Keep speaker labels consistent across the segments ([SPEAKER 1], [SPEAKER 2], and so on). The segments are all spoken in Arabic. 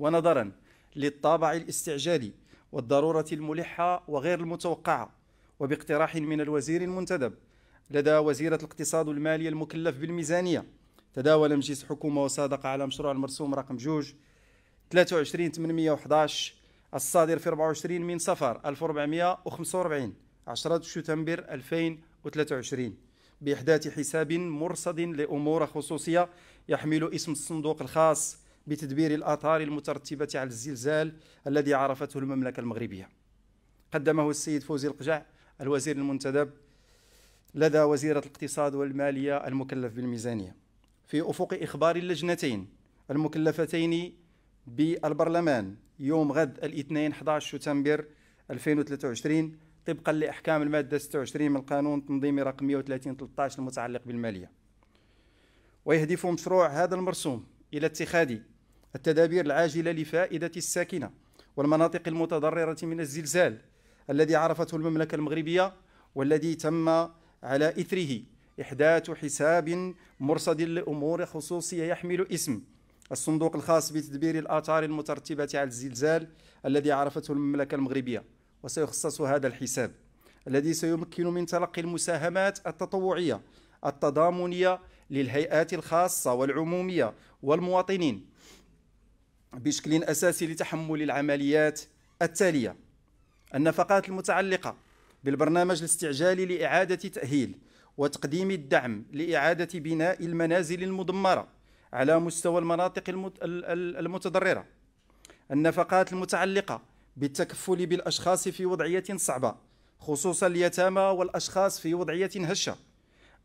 [SPEAKER 1] ونظرا للطابع الاستعجالي والضرورة الملحة وغير المتوقعة وباقتراح من الوزير المنتدب لدى وزيرة الاقتصاد والمالية المكلف بالميزانية تداول مجلس حكومة وصادق على مشروع المرسوم رقم جوج 23 811 الصادر في 24 من صفر 1445 10 شتنبر 2023 بإحداث حساب مرصد لأمور خصوصية يحمل اسم الصندوق الخاص بتدبير الآثار المترتبة على الزلزال الذي عرفته المملكة المغربية قدمه السيد فوزي القجع الوزير المنتدب لدى وزيرة الاقتصاد والمالية المكلف بالميزانية في أفق إخبار اللجنتين المكلفتين بالبرلمان يوم غد الاثنين 11 شتنبر 2023 طبقا لإحكام المادة 26 من القانون التنظيمي رقم 130 13 المتعلق بالمالية ويهدف مشروع هذا المرسوم إلى اتخاذ التدابير العاجلة لفائدة الساكنة والمناطق المتضررة من الزلزال الذي عرفته المملكة المغربية والذي تم على إثره إحداث حساب مرصد لأمور خصوصية يحمل اسم الصندوق الخاص بتدبير الآثار المترتبة على الزلزال الذي عرفته المملكة المغربية وسيخصص هذا الحساب الذي سيمكن من تلقي المساهمات التطوعية التضامنية للهيئات الخاصة والعمومية والمواطنين بشكل أساسي لتحمل العمليات التالية النفقات المتعلقة بالبرنامج الاستعجالي لإعادة تأهيل وتقديم الدعم لإعادة بناء المنازل المدمرة على مستوى المناطق المتضررة النفقات المتعلقة بالتكفل بالأشخاص في وضعية صعبة خصوصا اليتامى والأشخاص في وضعية هشة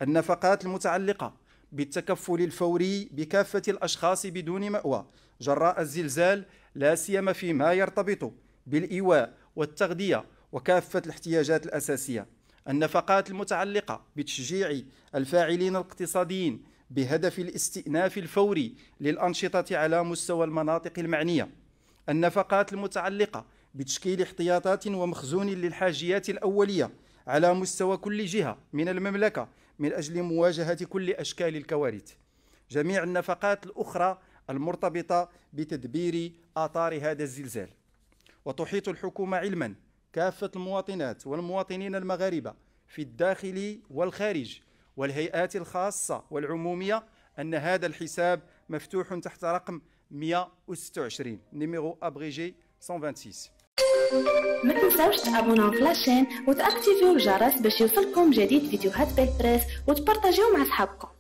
[SPEAKER 1] النفقات المتعلقة بالتكفل الفوري بكافة الأشخاص بدون مأوى جراء الزلزال لا سيما فيما يرتبط بالإيواء والتغذية وكافة الاحتياجات الأساسية النفقات المتعلقة بتشجيع الفاعلين الاقتصاديين بهدف الاستئناف الفوري للأنشطة على مستوى المناطق المعنية النفقات المتعلقة بتشكيل احتياطات ومخزون للحاجيات الأولية على مستوى كل جهة من المملكة من أجل مواجهة كل أشكال الكوارث جميع النفقات الأخرى المرتبطة بتدبير آثار هذا الزلزال وتحيط الحكومة علما كافة المواطنات والمواطنين المغاربة في الداخل والخارج والهيئات الخاصة والعمومية أن هذا الحساب مفتوح تحت رقم 126 نيميرو أبريجي 126 ما تنساوش تابوناو في لاشين وتاكتيفيو الجرس باش يوصلكم جديد فيديوهات بالبريس وتبارطاجيو مع صحابكم